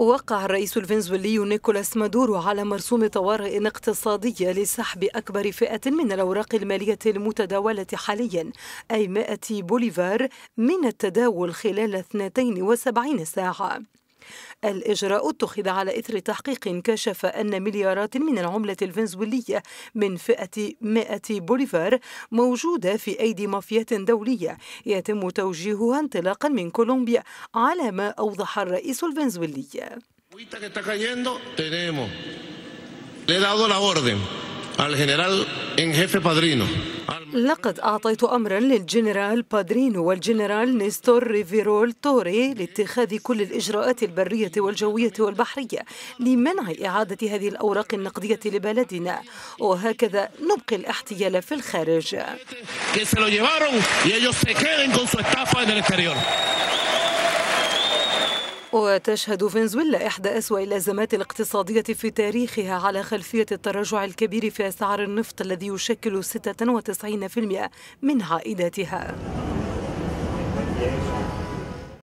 وقع الرئيس الفنزويلي نيكولاس مادورو على مرسوم طوارئ اقتصادية لسحب أكبر فئة من الأوراق المالية المتداولة حاليا أي 100 بوليفار من التداول خلال 72 ساعة الإجراء اتخذ على إثر تحقيق كشف أن مليارات من العملة الفنزويلية من فئة 100 بوليفار موجودة في أيدي مافيات دولية يتم توجيهها انطلاقا من كولومبيا على ما أوضح الرئيس الفنزويلي Le he dado la orden al general en jefe padrino. لقد أعطيت أمرا للجنرال بادرينو والجنرال نيستور ريفيرول توري لاتخاذ كل الإجراءات البرية والجوية والبحرية لمنع إعادة هذه الأوراق النقدية لبلدنا وهكذا نبقي الاحتيال في الخارج وتشهد فنزويلا إحدى أسوأ الأزمات الاقتصادية في تاريخها على خلفية التراجع الكبير في أسعار النفط الذي يشكل 96% من عائداتها